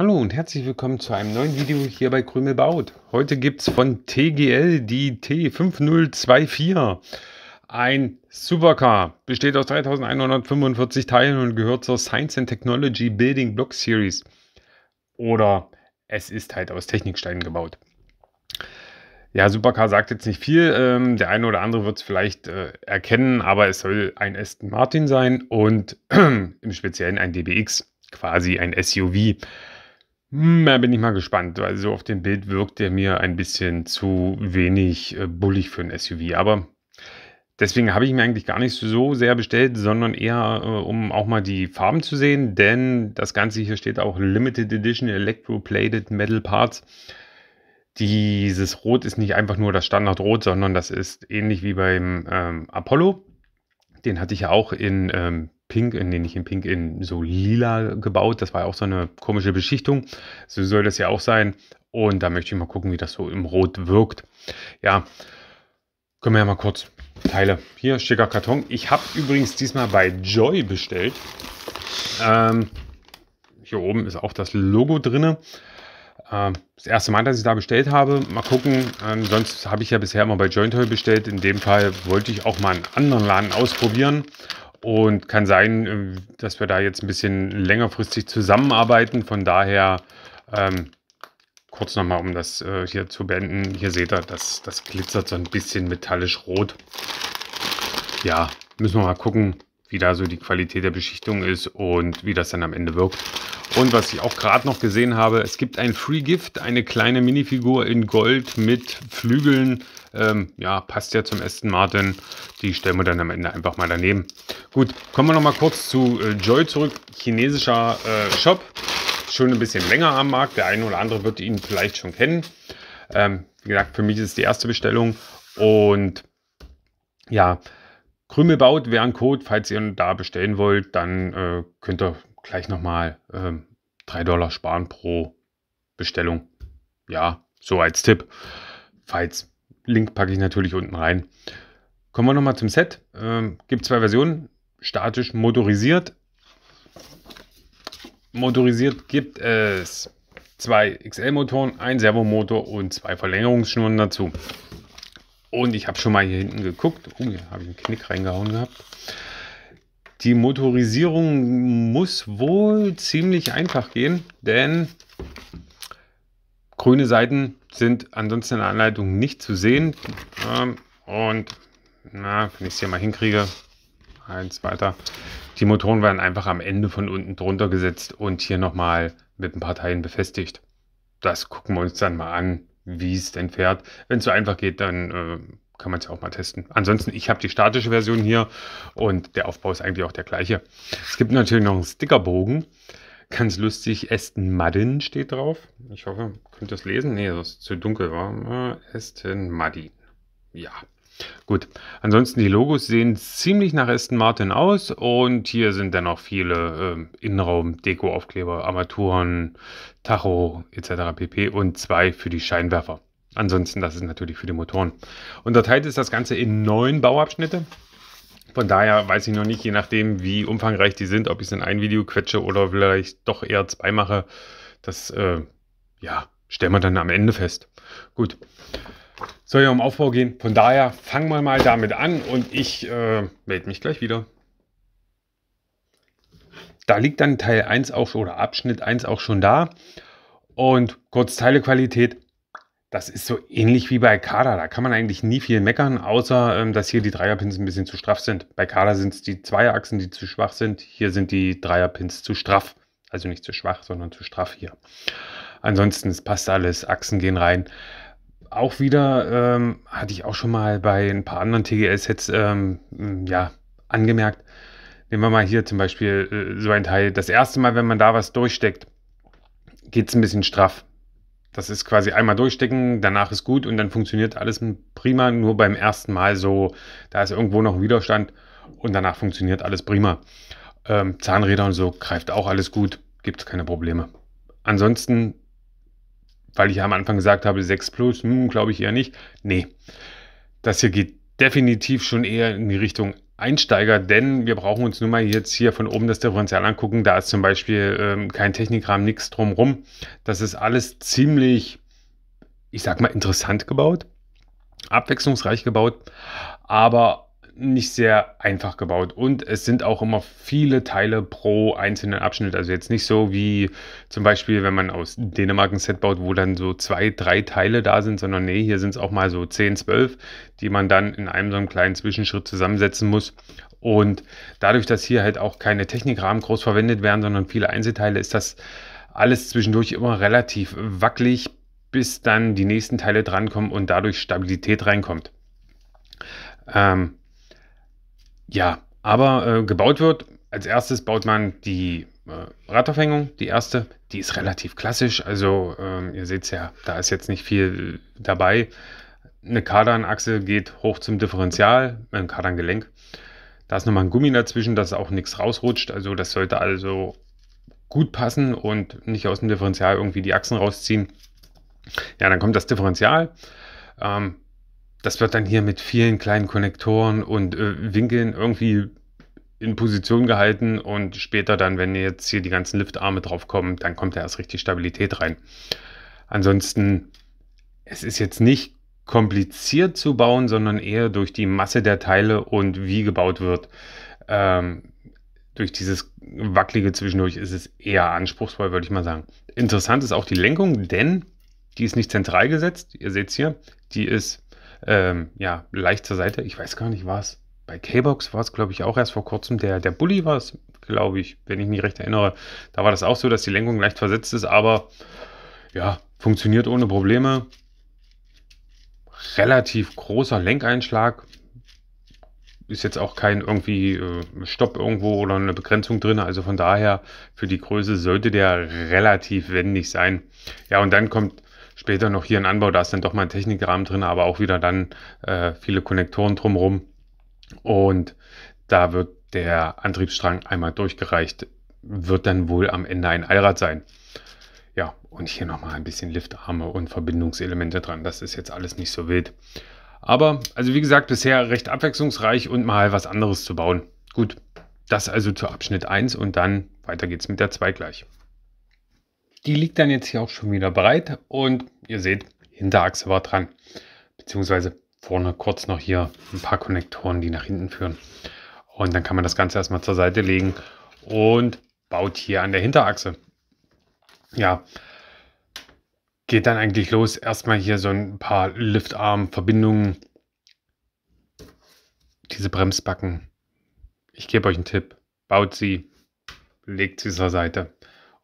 Hallo und herzlich willkommen zu einem neuen Video hier bei Krümel baut. Heute gibt es von TGL die T5024. Ein Supercar, besteht aus 3145 Teilen und gehört zur Science and Technology Building Block Series. Oder es ist halt aus Techniksteinen gebaut. Ja, Supercar sagt jetzt nicht viel. Ähm, der eine oder andere wird es vielleicht äh, erkennen, aber es soll ein Aston Martin sein und äh, im Speziellen ein DBX, quasi ein SUV. Hm, da bin ich mal gespannt. weil so auf dem Bild wirkt der mir ein bisschen zu wenig äh, bullig für ein SUV. Aber deswegen habe ich mir eigentlich gar nicht so sehr bestellt, sondern eher, äh, um auch mal die Farben zu sehen. Denn das Ganze hier steht auch Limited Edition Electroplated Metal Parts. Dieses Rot ist nicht einfach nur das Standardrot, sondern das ist ähnlich wie beim ähm, Apollo. Den hatte ich ja auch in ähm, pink, äh, nee, nicht in pink, in so lila gebaut. Das war auch so eine komische Beschichtung. So soll das ja auch sein. Und da möchte ich mal gucken, wie das so im Rot wirkt. Ja, können wir ja mal kurz Teile. Hier, schicker Karton. Ich habe übrigens diesmal bei Joy bestellt. Ähm, hier oben ist auch das Logo drin. Ähm, das erste Mal, dass ich da bestellt habe. Mal gucken. Ähm, sonst habe ich ja bisher immer bei Joint Toy bestellt. In dem Fall wollte ich auch mal einen anderen Laden ausprobieren und kann sein, äh, dass wir da jetzt ein bisschen längerfristig zusammenarbeiten. Von daher ähm, kurz nochmal, um das äh, hier zu beenden. Hier seht ihr, das, das glitzert so ein bisschen metallisch rot. Ja, müssen wir mal gucken, wie da so die Qualität der Beschichtung ist und wie das dann am Ende wirkt. Und was ich auch gerade noch gesehen habe, es gibt ein Free Gift, eine kleine Minifigur in Gold mit Flügeln ähm, ja, passt ja zum Aston Martin. Die stellen wir dann am Ende einfach mal daneben. Gut, kommen wir nochmal kurz zu äh, Joy zurück. Chinesischer äh, Shop. Schon ein bisschen länger am Markt. Der eine oder andere wird ihn vielleicht schon kennen. Ähm, wie gesagt, für mich ist es die erste Bestellung. Und ja, Krümelbaut wäre ein Code. Falls ihr da bestellen wollt, dann äh, könnt ihr gleich nochmal äh, 3 Dollar sparen pro Bestellung. Ja, so als Tipp. Falls Link packe ich natürlich unten rein. Kommen wir nochmal zum Set. Ähm, gibt zwei Versionen. Statisch motorisiert. Motorisiert gibt es zwei XL-Motoren, ein Servomotor und zwei Verlängerungsschnuren dazu. Und ich habe schon mal hier hinten geguckt. Oh, hier habe ich einen Knick reingehauen gehabt. Die Motorisierung muss wohl ziemlich einfach gehen, denn grüne Seiten sind ansonsten in der Anleitung nicht zu sehen. Ähm, und na, wenn ich es hier mal hinkriege, eins weiter. Die Motoren werden einfach am Ende von unten drunter gesetzt und hier nochmal mit ein paar Teilen befestigt. Das gucken wir uns dann mal an, wie es denn fährt. Wenn es so einfach geht, dann äh, kann man es ja auch mal testen. Ansonsten, ich habe die statische Version hier und der Aufbau ist eigentlich auch der gleiche. Es gibt natürlich noch einen Stickerbogen. Ganz lustig, Aston Madden steht drauf. Ich hoffe, ihr könnt das lesen. Nee, das ist zu dunkel, war. Äh, Aston Martin. Ja. Gut. Ansonsten, die Logos sehen ziemlich nach Aston Martin aus und hier sind dann auch viele äh, Innenraum, Deko-Aufkleber, Armaturen, Tacho etc. pp. und zwei für die Scheinwerfer. Ansonsten, das ist natürlich für die Motoren. Unterteilt ist das Ganze in neun Bauabschnitte. Von daher weiß ich noch nicht, je nachdem, wie umfangreich die sind, ob ich es in ein Video quetsche oder vielleicht doch eher zwei mache. Das äh, ja, stellen wir dann am Ende fest. Gut, soll ja um Aufbau gehen. Von daher fangen wir mal damit an und ich äh, melde mich gleich wieder. Da liegt dann Teil 1 auch oder Abschnitt 1 auch schon da. Und kurz Teilequalität, das ist so ähnlich wie bei Kader. Da kann man eigentlich nie viel meckern, außer ähm, dass hier die Dreierpins ein bisschen zu straff sind. Bei Kader sind es die Zweierachsen, die zu schwach sind. Hier sind die Dreierpins zu straff. Also nicht zu schwach, sondern zu straff hier. Ansonsten passt alles, Achsen gehen rein. Auch wieder ähm, hatte ich auch schon mal bei ein paar anderen TGS-Sets ähm, hm, ja, angemerkt. Nehmen wir mal hier zum Beispiel äh, so ein Teil. Das erste Mal, wenn man da was durchsteckt, geht es ein bisschen straff. Das ist quasi einmal durchstecken, danach ist gut und dann funktioniert alles prima. Nur beim ersten Mal so, da ist irgendwo noch ein Widerstand und danach funktioniert alles prima. Ähm, Zahnräder und so greift auch alles gut, gibt es keine Probleme. Ansonsten weil ich ja am Anfang gesagt habe, 6 plus, hm, glaube ich eher nicht. Nee, das hier geht definitiv schon eher in die Richtung Einsteiger, denn wir brauchen uns nun mal jetzt hier von oben das Differential angucken. Da ist zum Beispiel ähm, kein Technikrahmen, nichts drumrum. Das ist alles ziemlich, ich sag mal, interessant gebaut, abwechslungsreich gebaut, aber nicht sehr einfach gebaut und es sind auch immer viele Teile pro einzelnen Abschnitt. Also jetzt nicht so wie zum Beispiel, wenn man aus Dänemark ein Set baut, wo dann so zwei, drei Teile da sind, sondern nee, hier sind es auch mal so 10, 12, die man dann in einem so einem kleinen Zwischenschritt zusammensetzen muss. Und dadurch, dass hier halt auch keine Technikrahmen groß verwendet werden, sondern viele Einzelteile, ist das alles zwischendurch immer relativ wackelig, bis dann die nächsten Teile drankommen und dadurch Stabilität reinkommt. Ähm, ja, aber äh, gebaut wird, als erstes baut man die äh, Radaufhängung, die erste. Die ist relativ klassisch, also ähm, ihr seht es ja, da ist jetzt nicht viel dabei. Eine Kardanachse geht hoch zum Differential, ein Kardangelenk. Da ist nochmal ein Gummi dazwischen, dass auch nichts rausrutscht. Also das sollte also gut passen und nicht aus dem Differential irgendwie die Achsen rausziehen. Ja, dann kommt das Differential. Ähm, das wird dann hier mit vielen kleinen Konnektoren und äh, Winkeln irgendwie in Position gehalten und später dann, wenn jetzt hier die ganzen Liftarme drauf kommen, dann kommt da erst richtig Stabilität rein. Ansonsten, es ist jetzt nicht kompliziert zu bauen, sondern eher durch die Masse der Teile und wie gebaut wird. Ähm, durch dieses wackelige zwischendurch ist es eher anspruchsvoll, würde ich mal sagen. Interessant ist auch die Lenkung, denn die ist nicht zentral gesetzt. Ihr seht es hier, die ist ähm, ja, leicht zur Seite. Ich weiß gar nicht, was. Bei K-Box war es, glaube ich, auch erst vor kurzem. Der, der Bully war es, glaube ich, wenn ich mich recht erinnere. Da war das auch so, dass die Lenkung leicht versetzt ist, aber ja, funktioniert ohne Probleme. Relativ großer Lenkeinschlag. Ist jetzt auch kein irgendwie äh, Stopp irgendwo oder eine Begrenzung drin. Also von daher, für die Größe sollte der relativ wendig sein. Ja, und dann kommt später noch hier ein Anbau, da ist dann doch mal ein Technikrahmen drin, aber auch wieder dann äh, viele Konnektoren drumherum. Und da wird der Antriebsstrang einmal durchgereicht, wird dann wohl am Ende ein Allrad sein. Ja, und hier nochmal ein bisschen Liftarme und Verbindungselemente dran. Das ist jetzt alles nicht so wild. Aber, also wie gesagt, bisher recht abwechslungsreich und mal was anderes zu bauen. Gut, das also zu Abschnitt 1 und dann weiter geht's mit der 2 gleich. Die liegt dann jetzt hier auch schon wieder breit und ihr seht, Hinterachse war dran. Beziehungsweise vorne kurz noch hier ein paar Konnektoren, die nach hinten führen. Und dann kann man das Ganze erstmal zur Seite legen und baut hier an der Hinterachse. Ja, geht dann eigentlich los. Erstmal hier so ein paar Liftarm-Verbindungen. Diese Bremsbacken. Ich gebe euch einen Tipp. Baut sie, legt sie zur Seite.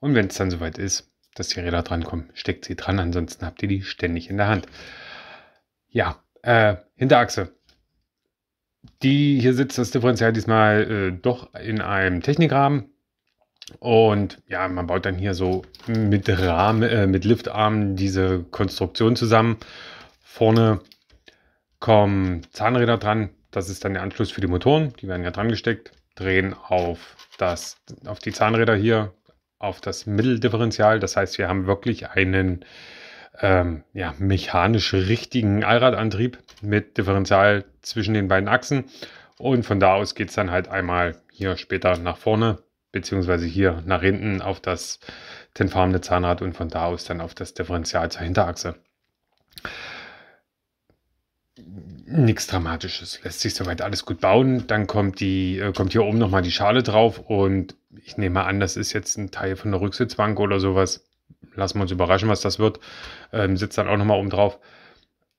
Und wenn es dann soweit ist, dass die Räder dran kommen, steckt sie dran. Ansonsten habt ihr die ständig in der Hand. Ja, äh, Hinterachse. Die hier sitzt das Differential diesmal äh, doch in einem Technikrahmen. Und ja, man baut dann hier so mit Rahmen, äh, mit Liftarmen diese Konstruktion zusammen. Vorne kommen Zahnräder dran. Das ist dann der Anschluss für die Motoren. Die werden ja dran gesteckt. Drehen auf, das, auf die Zahnräder hier, auf das Mitteldifferential. Das heißt, wir haben wirklich einen ähm, ja, mechanisch richtigen Allradantrieb mit Differential zwischen den beiden Achsen. Und von da aus geht es dann halt einmal hier später nach vorne, beziehungsweise hier nach hinten auf das tenfarbene Zahnrad und von da aus dann auf das Differential zur Hinterachse. Nichts Dramatisches, lässt sich soweit alles gut bauen. Dann kommt, die, äh, kommt hier oben nochmal die Schale drauf und ich nehme an, das ist jetzt ein Teil von der Rücksitzbank oder sowas. Lassen wir uns überraschen, was das wird. Ähm, sitzt dann auch nochmal oben drauf.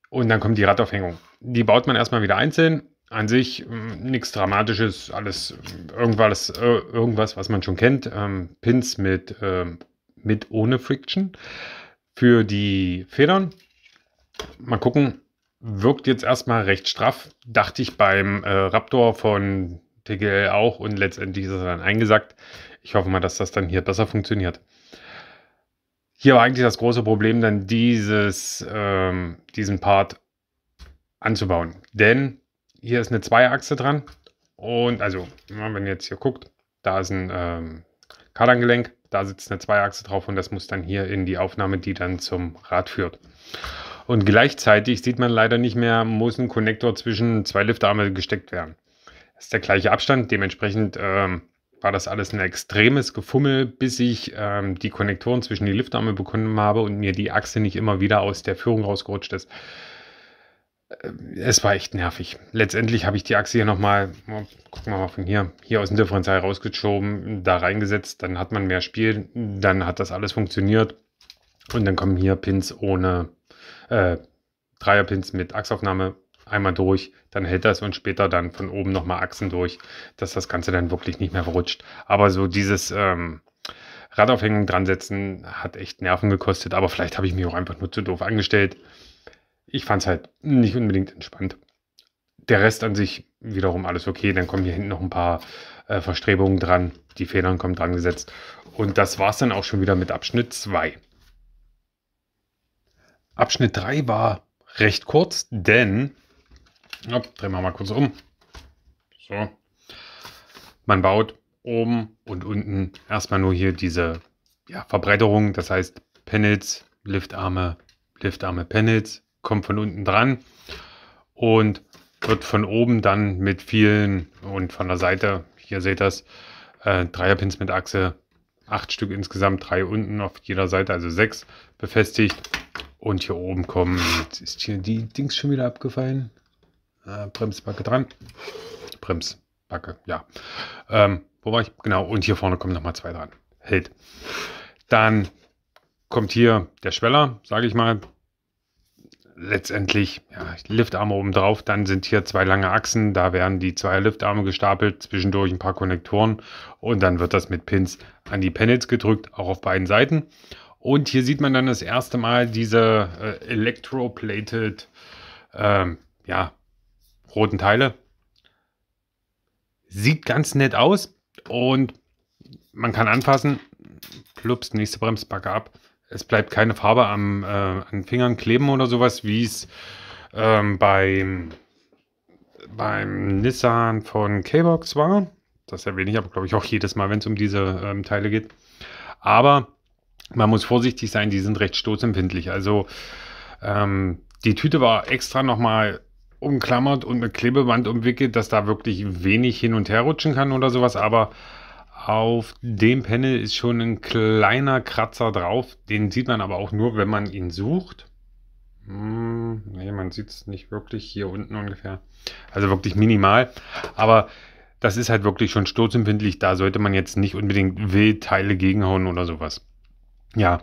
Und dann kommt die Radaufhängung. Die baut man erstmal wieder einzeln. An sich hm, nichts Dramatisches, alles irgendwas, äh, irgendwas, was man schon kennt. Ähm, Pins mit, äh, mit ohne Friction. Für die Federn, mal gucken, wirkt jetzt erstmal recht straff. Dachte ich beim äh, Raptor von TGL auch und letztendlich ist es dann eingesackt. Ich hoffe mal, dass das dann hier besser funktioniert. Hier war eigentlich das große Problem, dann dieses, ähm, diesen Part anzubauen. Denn hier ist eine Zweiachse dran. Und also, wenn ihr jetzt hier guckt, da ist ein ähm, Kardangelenk, da sitzt eine Zweiachse drauf und das muss dann hier in die Aufnahme, die dann zum Rad führt. Und gleichzeitig sieht man leider nicht mehr, muss ein Konnektor zwischen zwei Liftarme gesteckt werden ist der gleiche Abstand. Dementsprechend ähm, war das alles ein extremes Gefummel, bis ich ähm, die Konnektoren zwischen die Liftarme bekommen habe und mir die Achse nicht immer wieder aus der Führung rausgerutscht ist. Äh, es war echt nervig. Letztendlich habe ich die Achse hier nochmal, oh, gucken wir mal von hier, hier aus dem Differential rausgeschoben, da reingesetzt, dann hat man mehr Spiel, dann hat das alles funktioniert und dann kommen hier Pins ohne, äh, Dreierpins mit Achsaufnahme einmal durch, dann hält das und später dann von oben nochmal Achsen durch, dass das Ganze dann wirklich nicht mehr verrutscht. Aber so dieses ähm, Radaufhängen dran setzen hat echt Nerven gekostet, aber vielleicht habe ich mich auch einfach nur zu doof angestellt. Ich fand es halt nicht unbedingt entspannt. Der Rest an sich wiederum alles okay. Dann kommen hier hinten noch ein paar äh, Verstrebungen dran. Die Federn kommen dran gesetzt. Und das war es dann auch schon wieder mit Abschnitt 2. Abschnitt 3 war recht kurz, denn ja, drehen wir mal kurz um. So. Man baut oben und unten erstmal nur hier diese ja, Verbreiterung, das heißt Panels, Liftarme, Liftarme, Panels, kommt von unten dran und wird von oben dann mit vielen und von der Seite, hier seht ihr das, äh, Dreierpins mit Achse, acht Stück insgesamt, drei unten auf jeder Seite, also sechs befestigt. Und hier oben kommen, jetzt ist hier die Dings schon wieder abgefallen äh, Bremsbacke dran. Bremsbacke, ja. Ähm, wo war ich? Genau, und hier vorne kommen nochmal zwei dran. Hält. Dann kommt hier der Schweller, sage ich mal. Letztendlich, ja, Liftarme oben drauf, dann sind hier zwei lange Achsen, da werden die zwei Liftarme gestapelt, zwischendurch ein paar Konnektoren und dann wird das mit Pins an die Panels gedrückt, auch auf beiden Seiten. Und hier sieht man dann das erste Mal diese äh, electroplated ähm, ja, roten Teile. Sieht ganz nett aus und man kann anfassen. Plups, nächste Bremsbacke ab. Es bleibt keine Farbe am, äh, an Fingern kleben oder sowas, wie es ähm, beim, beim Nissan von K-Box war. Das erwähne ich aber, glaube ich, auch jedes Mal, wenn es um diese ähm, Teile geht. Aber man muss vorsichtig sein, die sind recht stoßempfindlich. Also ähm, die Tüte war extra nochmal umklammert und mit Klebeband umwickelt, dass da wirklich wenig hin und her rutschen kann oder sowas, aber auf dem Panel ist schon ein kleiner Kratzer drauf. Den sieht man aber auch nur, wenn man ihn sucht. Hm, nee, man sieht es nicht wirklich hier unten ungefähr. Also wirklich minimal. Aber das ist halt wirklich schon sturzempfindlich. Da sollte man jetzt nicht unbedingt Wildteile gegenhauen oder sowas. Ja,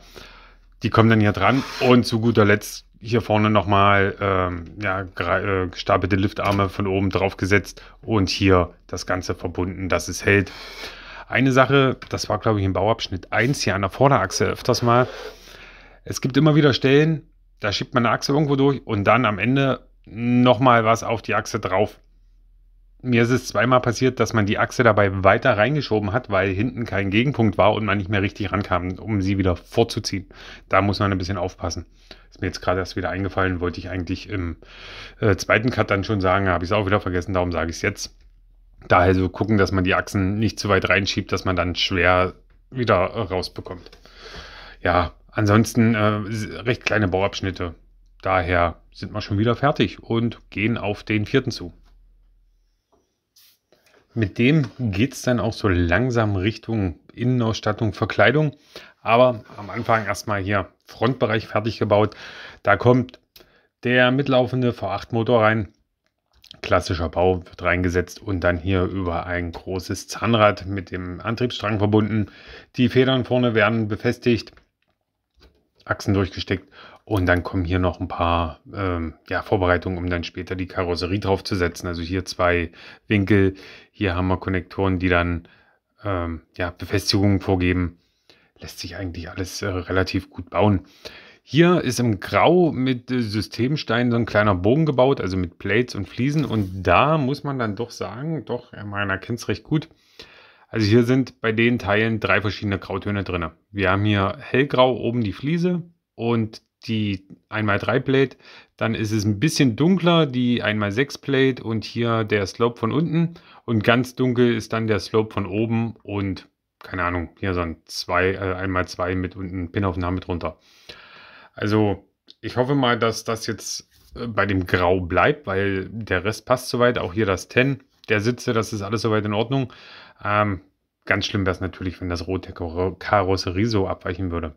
die kommen dann hier dran. Und zu guter Letzt hier vorne nochmal ähm, ja, äh, gestapelte Liftarme von oben drauf gesetzt und hier das Ganze verbunden, dass es hält. Eine Sache, das war glaube ich im Bauabschnitt 1 hier an der Vorderachse öfters mal. Es gibt immer wieder Stellen, da schiebt man eine Achse irgendwo durch und dann am Ende nochmal was auf die Achse drauf mir ist es zweimal passiert, dass man die Achse dabei weiter reingeschoben hat, weil hinten kein Gegenpunkt war und man nicht mehr richtig rankam, um sie wieder vorzuziehen. Da muss man ein bisschen aufpassen. Ist mir jetzt gerade erst wieder eingefallen, wollte ich eigentlich im äh, zweiten Cut dann schon sagen, habe ich es auch wieder vergessen, darum sage ich es jetzt. Daher so also gucken, dass man die Achsen nicht zu weit reinschiebt, dass man dann schwer wieder äh, rausbekommt. Ja, ansonsten äh, recht kleine Bauabschnitte. Daher sind wir schon wieder fertig und gehen auf den vierten zu. Mit dem geht es dann auch so langsam Richtung Innenausstattung, Verkleidung. Aber am Anfang erstmal hier Frontbereich fertig gebaut. Da kommt der mitlaufende V8-Motor rein. Klassischer Bau wird reingesetzt und dann hier über ein großes Zahnrad mit dem Antriebsstrang verbunden. Die Federn vorne werden befestigt, Achsen durchgesteckt und dann kommen hier noch ein paar ähm, ja, Vorbereitungen, um dann später die Karosserie draufzusetzen. Also hier zwei Winkel, hier haben wir Konnektoren, die dann ähm, ja, Befestigungen vorgeben. Lässt sich eigentlich alles äh, relativ gut bauen. Hier ist im Grau mit äh, Systemsteinen so ein kleiner Bogen gebaut, also mit Plates und Fliesen. Und da muss man dann doch sagen, doch, man erkennt es recht gut. Also hier sind bei den Teilen drei verschiedene Grautöne drin. Wir haben hier hellgrau oben die Fliese und die 1x3 Plate, dann ist es ein bisschen dunkler, die 1x6 Plate und hier der Slope von unten und ganz dunkel ist dann der Slope von oben und keine Ahnung, hier so ein 1x2 mit unten Pinaufnahmen mit runter. Also ich hoffe mal, dass das jetzt äh, bei dem Grau bleibt, weil der Rest passt soweit. Auch hier das 10, der Sitze, das ist alles soweit in Ordnung. Ähm, ganz schlimm wäre es natürlich, wenn das rote Karosserie so abweichen würde.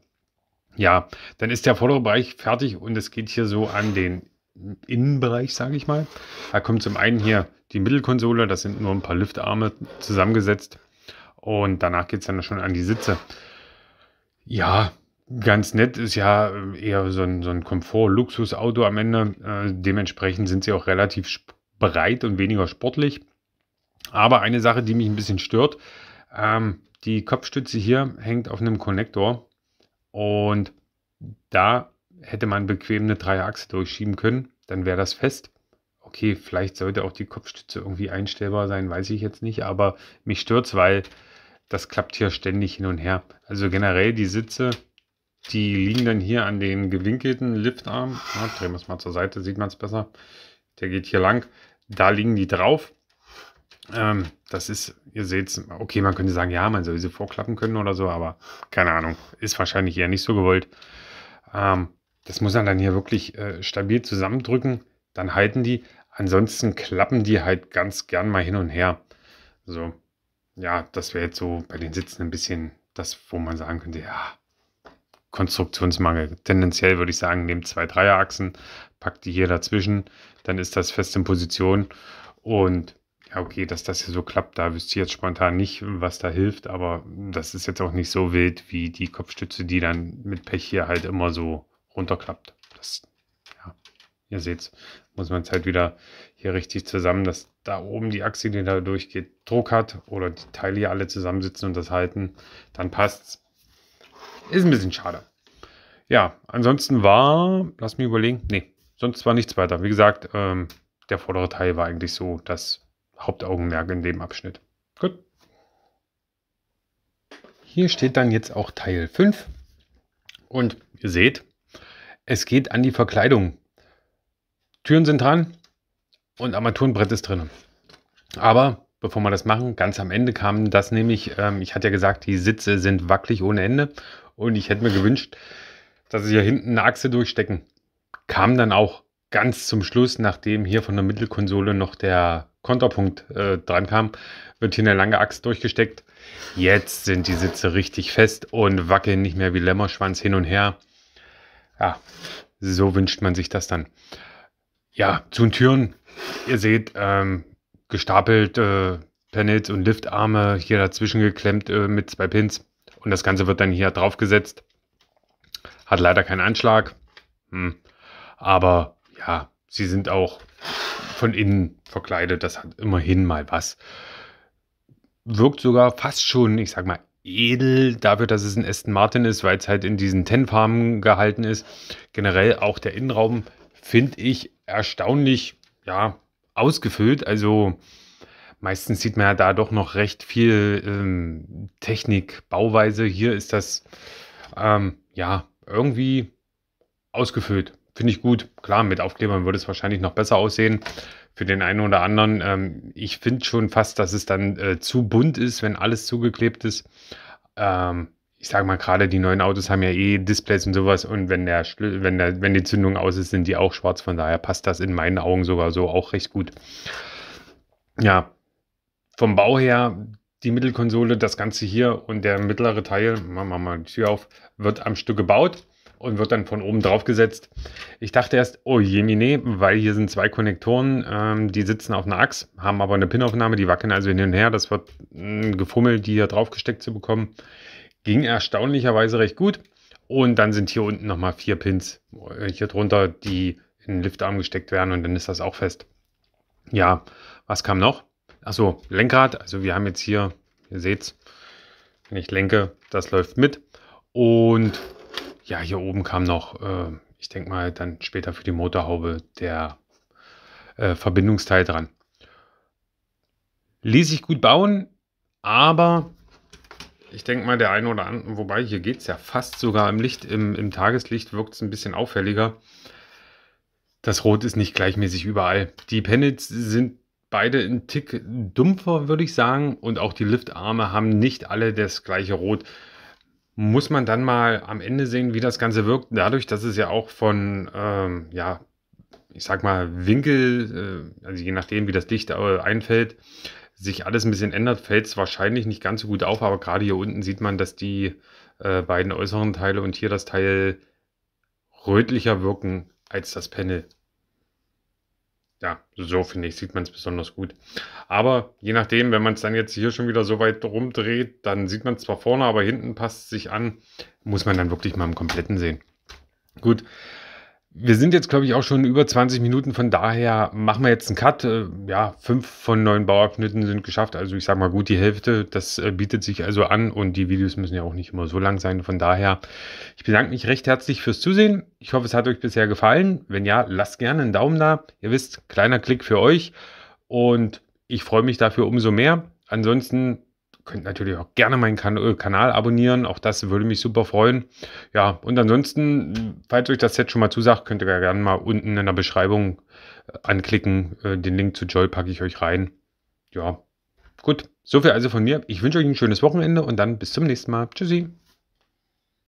Ja, dann ist der vordere Bereich fertig und es geht hier so an den Innenbereich, sage ich mal. Da kommt zum einen hier die Mittelkonsole, das sind nur ein paar Liftarme zusammengesetzt und danach geht es dann schon an die Sitze. Ja, ganz nett, ist ja eher so ein, so ein Komfort-Luxus-Auto am Ende. Äh, dementsprechend sind sie auch relativ breit und weniger sportlich. Aber eine Sache, die mich ein bisschen stört, ähm, die Kopfstütze hier hängt auf einem Konnektor und da hätte man bequem eine Dreierachse durchschieben können, dann wäre das fest. Okay, vielleicht sollte auch die Kopfstütze irgendwie einstellbar sein, weiß ich jetzt nicht, aber mich stört weil das klappt hier ständig hin und her. Also generell die Sitze, die liegen dann hier an den gewinkelten Liftarm. Ja, ah, drehen wir es mal zur Seite, sieht man es besser. Der geht hier lang. Da liegen die drauf. Ähm, das ist, ihr seht, es, okay, man könnte sagen, ja, man soll sie vorklappen können oder so, aber keine Ahnung, ist wahrscheinlich eher nicht so gewollt. Ähm, das muss man dann hier wirklich äh, stabil zusammendrücken, dann halten die. Ansonsten klappen die halt ganz gern mal hin und her. So, ja, das wäre jetzt so bei den Sitzen ein bisschen das, wo man sagen könnte, ja, Konstruktionsmangel. Tendenziell würde ich sagen, nehmt zwei Dreierachsen, packt die hier dazwischen, dann ist das fest in Position und ja, okay, dass das hier so klappt, da wüsste ich jetzt spontan nicht, was da hilft, aber das ist jetzt auch nicht so wild wie die Kopfstütze, die dann mit Pech hier halt immer so runterklappt. Das, ja, ihr seht's, muss man es halt wieder hier richtig zusammen, dass da oben die Achse, die da durchgeht, Druck hat oder die Teile hier alle zusammensitzen und das halten, dann passt's. Ist ein bisschen schade. Ja, ansonsten war, lass mich überlegen, nee, sonst war nichts weiter. Wie gesagt, ähm, der vordere Teil war eigentlich so, dass Hauptaugenmerk in dem Abschnitt. Gut. Hier steht dann jetzt auch Teil 5. Und ihr seht, es geht an die Verkleidung. Türen sind dran und Armaturenbrett ist drin. Aber bevor wir das machen, ganz am Ende kam das nämlich, ähm, ich hatte ja gesagt, die Sitze sind wackelig ohne Ende und ich hätte mir gewünscht, dass sie hier hinten eine Achse durchstecken. Kam dann auch ganz zum Schluss, nachdem hier von der Mittelkonsole noch der Konterpunkt äh, dran kam, wird hier eine lange Axt durchgesteckt. Jetzt sind die Sitze richtig fest und wackeln nicht mehr wie Lämmerschwanz hin und her. Ja, so wünscht man sich das dann. Ja, zu den Türen. Ihr seht, ähm, gestapelt äh, Panels und Liftarme hier dazwischen geklemmt äh, mit zwei Pins. Und das Ganze wird dann hier draufgesetzt. Hat leider keinen Anschlag. Hm. Aber ja, sie sind auch von innen verkleidet. Das hat immerhin mal was. Wirkt sogar fast schon, ich sag mal, edel dafür, dass es ein Aston Martin ist, weil es halt in diesen Ten-Farmen gehalten ist. Generell auch der Innenraum finde ich erstaunlich, ja, ausgefüllt. Also meistens sieht man ja da doch noch recht viel ähm, Technik, Bauweise. Hier ist das, ähm, ja, irgendwie ausgefüllt finde ich gut. Klar, mit Aufklebern würde es wahrscheinlich noch besser aussehen für den einen oder anderen. Ähm, ich finde schon fast, dass es dann äh, zu bunt ist, wenn alles zugeklebt ist. Ähm, ich sage mal, gerade die neuen Autos haben ja eh Displays und sowas und wenn der, wenn der, wenn die Zündung aus ist, sind die auch schwarz. Von daher passt das in meinen Augen sogar so auch recht gut. Ja, vom Bau her die Mittelkonsole, das Ganze hier und der mittlere Teil, machen wir mal die Tür auf, wird am Stück gebaut und wird dann von oben drauf gesetzt. Ich dachte erst, oh je, nee, weil hier sind zwei Konnektoren, ähm, die sitzen auf einer Achse, haben aber eine Pinaufnahme, die wackeln also hin und her. Das wird mh, hm, gefummelt, die hier drauf gesteckt zu bekommen. Ging erstaunlicherweise recht gut. Und dann sind hier unten nochmal vier Pins äh, hier drunter, die in den Liftarm gesteckt werden und dann ist das auch fest. Ja, was kam noch? Achso, Lenkrad. Also wir haben jetzt hier, ihr seht's, wenn ich lenke, das läuft mit. Und ja, hier oben kam noch, äh, ich denke mal, dann später für die Motorhaube der äh, Verbindungsteil dran. Ließ sich gut bauen, aber ich denke mal, der eine oder andere, wobei hier geht es ja fast sogar im Licht, im, im Tageslicht wirkt es ein bisschen auffälliger. Das Rot ist nicht gleichmäßig überall. Die Panels sind beide ein Tick dumpfer, würde ich sagen. Und auch die Liftarme haben nicht alle das gleiche Rot muss man dann mal am Ende sehen, wie das Ganze wirkt, dadurch, dass es ja auch von, ähm, ja, ich sag mal, Winkel, äh, also je nachdem, wie das Licht äh, einfällt, sich alles ein bisschen ändert, fällt es wahrscheinlich nicht ganz so gut auf, aber gerade hier unten sieht man, dass die äh, beiden äußeren Teile und hier das Teil rötlicher wirken als das Panel ja, so finde ich, sieht man es besonders gut. Aber je nachdem, wenn man es dann jetzt hier schon wieder so weit rumdreht, dann sieht man es zwar vorne, aber hinten passt es sich an. Muss man dann wirklich mal im Kompletten sehen. Gut, wir sind jetzt, glaube ich, auch schon über 20 Minuten, von daher machen wir jetzt einen Cut. Äh, ja, fünf von neun Bauabschnitten sind geschafft, also ich sage mal gut die Hälfte. Das äh, bietet sich also an und die Videos müssen ja auch nicht immer so lang sein. Von daher, ich bedanke mich recht herzlich fürs Zusehen. Ich hoffe, es hat euch bisher gefallen. Wenn ja, lasst gerne einen Daumen da. Ihr wisst, kleiner Klick für euch und ich freue mich dafür umso mehr. Ansonsten könnt natürlich auch gerne meinen kan äh, Kanal abonnieren. Auch das würde mich super freuen. Ja, und ansonsten, falls euch das Set schon mal zusagt, könnt ihr gerne mal unten in der Beschreibung äh, anklicken. Äh, den Link zu Joy packe ich euch rein. Ja, gut. Soviel also von mir. Ich wünsche euch ein schönes Wochenende und dann bis zum nächsten Mal. Tschüssi.